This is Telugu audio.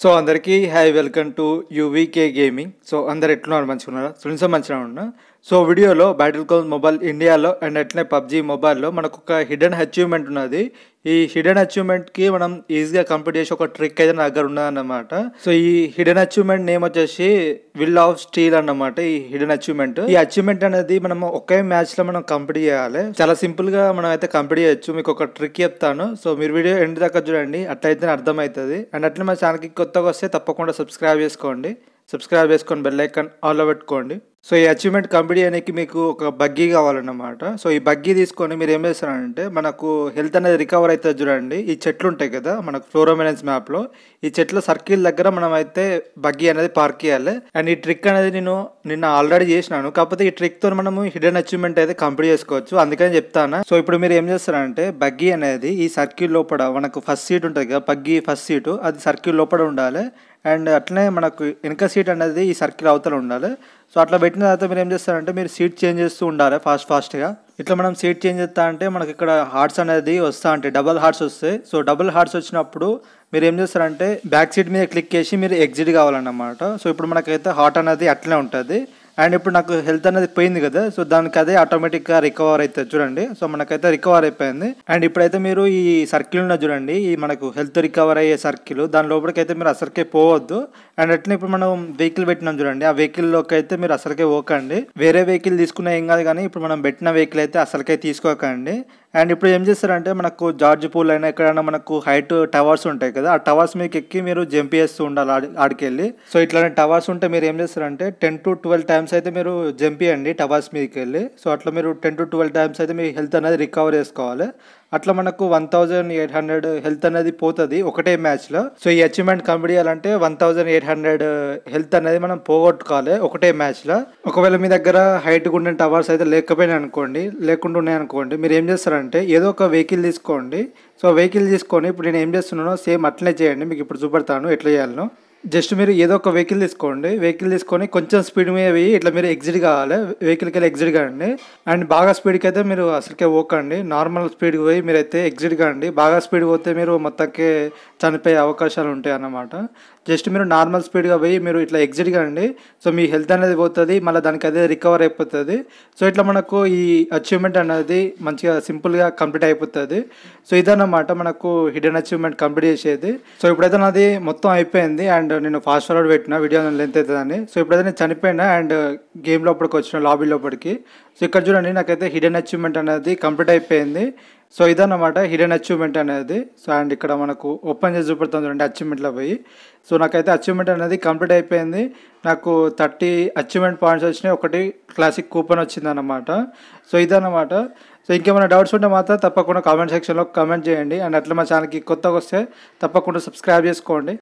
సో అందరికీ hi welcome to UVK gaming so అందరు ఎట్లున్నారు మంచిగా ఉన్నారా సో మంచిగా ఉన్నా సో వీడియోలో బ్యాటిల్ కోల్ మొబైల్ ఇండియాలో అండ్ అట్లనే పబ్జీ మొబైల్లో మనకు ఒక హిడెన్ అచీవ్మెంట్ ఉన్నది ఈ హిడెన్ అచీవ్మెంట్కి మనం ఈజీగా కంప్లీట్ చేసే ఒక ట్రిక్ అయితే నా దగ్గర ఉన్నదన్నమాట సో ఈ హిడెన్ అచీవ్మెంట్ నేమ్ వచ్చేసి విల్ ఆఫ్ స్టీల్ అన్నమాట ఈ హిడెన్ అచీవ్మెంట్ ఈ అచీవ్మెంట్ అనేది మనం ఒకే మ్యాచ్లో మనం కంప్లీట్ చేయాలి చాలా సింపుల్గా మనం అయితే కంప్లీట్ చేయొచ్చు మీకు ఒక ట్రిక్ చెప్తాను సో మీరు వీడియో ఎండ్ దాకా చూడండి అట్లయితేనే అర్థమవుతుంది అండ్ అట్లే మా ఛానల్కి కొత్తగా వస్తే తప్పకుండా సబ్స్క్రైబ్ చేసుకోండి సబ్స్క్రైబ్ చేసుకొని బెల్ ఐకాన్ ఆల్ పెట్టుకోండి సో ఈ అచీవ్మెంట్ కంప్లీట్ అనేది మీకు ఒక బగ్గీ కావాలన్నమాట సో ఈ బగ్గీ తీసుకొని మీరు ఏం చేస్తారంటే మనకు హెల్త్ అనేది రికవర్ అవుతుంది చూడండి ఈ చెట్లు ఉంటాయి కదా మనకు ఫ్లోరోమెనెన్స్ మ్యాప్లో ఈ చెట్ల సర్కిల్ దగ్గర మనం అయితే బగ్గీ అనేది పార్క్ చేయాలి అండ్ ఈ ట్రిక్ అనేది నేను నిన్న ఆల్రెడీ చేసినాను కాకపోతే ఈ ట్రిక్తో మనము హిడెన్ అచీవ్మెంట్ అయితే కంప్లీట్ చేసుకోవచ్చు అందుకని చెప్తాను సో ఇప్పుడు మీరు ఏం చేస్తారంటే బగ్గీ అనేది ఈ సర్కిల్ లోపల మనకు ఫస్ట్ సీట్ ఉంటుంది కదా బగ్గీ ఫస్ట్ సీటు అది సర్కిల్ లోపల ఉండాలి అండ్ అట్లనే మనకు వెనక సీట్ అనేది ఈ సర్కిల్ అవతల ఉండాలి సో అట్లా పెట్టిన తర్వాత మీరు ఏం చేస్తారంటే మీరు సీట్ చేంజ్ చేస్తూ ఉండాలి ఫాస్ట్ ఫాస్ట్గా ఇట్లా మనం సీట్ చేంజ్ చేస్తా అంటే మనకి ఇక్కడ హార్ట్స్ అనేది వస్తా అంటే డబల్ హార్ట్స్ వస్తాయి సో డబుల్ హార్ట్స్ వచ్చినప్పుడు మీరు ఏం చేస్తారంటే బ్యాక్ సీట్ మీద క్లిక్ చేసి మీరు ఎగ్జిట్ కావాలన్నమాట సో ఇప్పుడు మనకైతే హార్ట్ అనేది అట్లనే ఉంటుంది అండ్ ఇప్పుడు నాకు హెల్త్ అనేది పోయింది కదా సో దానికి అదే ఆటోమేటిక్గా రికవర్ అవుతుంది చూడండి సో మనకైతే రికవర్ అయిపోయింది అండ్ ఇప్పుడైతే మీరు ఈ సర్కిల్ ఉన్న చూడండి ఈ మనకు హెల్త్ రికవర్ అయ్యే సర్కిల్ దాని లోపలికి అయితే మీరు అసలుకే పోవద్దు అండ్ అట్లనే ఇప్పుడు మనం వెహికల్ పెట్టినాం చూడండి ఆ వెహికల్లోకి అయితే మీరు అసలుకే పోకండి వేరే వెహికల్ తీసుకున్న ఏం కాదు కానీ ఇప్పుడు మనం పెట్టిన వెహికల్ అయితే అసలుకే తీసుకోకండి అండ్ ఇప్పుడు ఏం చేస్తారంటే మనకు జార్జ్ పూల్ అయినా ఎక్కడైనా మనకు హైట్ టవర్స్ ఉంటాయి కదా ఆ టవర్స్ మీకు ఎక్కి మీరు జంప్ చేస్తూ ఉండాలి ఆడికి వెళ్ళి సో ఇట్లాంటి టవర్స్ ఉంటే మీరు ఏం చేస్తారంటే ten to twelve times times అయితే మీరు జంపియండి టవర్స్ టవాస్ మీదకి వెళ్ళి సో అట్లా మీరు టెన్ టు ట్వెల్వ్ టైమ్స్ అయితే మీ హెల్త్ అనేది రికవర్ చేసుకోవాలి అట్లా మనకు one thousand eight hundred health అనేది పోతుంది ఒకటే మ్యాచ్లో సో ఈ అచీవ్మెంట్ కంప్లీట్ చేయాలంటే one thousand eight hundred health అనేది మనం పోగొట్టుకోవాలి ఒకటే మ్యాచ్లో ఒకవేళ మీ దగ్గర హైట్ ఉండే టవర్స్ అయితే లేకపోయినాయి అనుకోండి లేకుండా ఉన్నాయి అనుకోండి మీరు ఏం చేస్తారంటే ఏదో ఒక వెహికల్ తీసుకోండి సో వెహికల్ తీసుకొని ఇప్పుడు నేను ఏం చేస్తున్నానో సేమ్ అట్లనే చేయండి మీకు ఇప్పుడు చూపెడతాను ఎట్లా చేయాలనో జస్ట్ మీరు ఏదో ఒక వెహికల్ తీసుకోండి వెహికల్ తీసుకొని కొంచెం స్పీడ్ మీద పోయి ఇట్లా మీరు ఎగ్జిట్ కావాలి వెహికల్కి వెళ్ళి ఎగ్జిట్ కాండి అండ్ బాగా స్పీడ్కి అయితే మీరు అసలుకే ఓకండి నార్మల్ స్పీడ్కి పోయి మీరు అయితే ఎగ్జిట్ కాండి బాగా స్పీడ్ పోతే మీరు మొత్తంకి చనిపోయే అవకాశాలు ఉంటాయి అన్నమాట జస్ట్ మీరు నార్మల్ స్పీడ్గా పోయి మీరు ఇట్లా ఎగ్జిట్ కాండి సో మీ హెల్త్ అనేది పోతుంది మళ్ళీ దానికి అదే రికవర్ అయిపోతుంది సో ఇట్లా మనకు ఈ అచీవ్మెంట్ అనేది మంచిగా సింపుల్గా కంప్లీట్ అయిపోతుంది సో ఇదన్నమాట మనకు హిడెన్ అచీవ్మెంట్ కంప్లీట్ చేసేది సో ఇప్పుడైతే నాది మొత్తం అయిపోయింది అండ్ నేను ఫాస్ట్ ఫార్వర్డ్ పెట్టిన వీడియో లెంత్ అవుతుందని సో ఇప్పుడైతే నేను చనిపోయినా అండ్ గేమ్ లోపలికి వచ్చిన లాబీ లోపలికి సో ఇక్కడ చూడండి నాకైతే హిడెన్ అచీవ్మెంట్ అనేది కంప్లీట్ అయిపోయింది సో ఇదన్నమాట హిడెన్ అచీవ్మెంట్ అనేది సో అండ్ ఇక్కడ మనకు ఓపెన్ చేసి చూపెడతాం చూడండి అచీవ్మెంట్లో పోయి సో నాకైతే అచీవ్మెంట్ అనేది కంప్లీట్ అయిపోయింది నాకు థర్టీ అచీవ్మెంట్ పాయింట్స్ వచ్చినాయి ఒకటి క్లాసిక్ కూపన్ వచ్చిందన్నమాట సో ఇదన్నమాట సో ఇంకేమైనా డౌట్స్ ఉంటే మాత్రం తప్పకుండా కామెంట్ సెక్షన్లో కామెంట్ చేయండి అండ్ అట్లా మా ఛానల్కి కొత్తగా వస్తే తప్పకుండా సబ్స్క్రైబ్ చేసుకోండి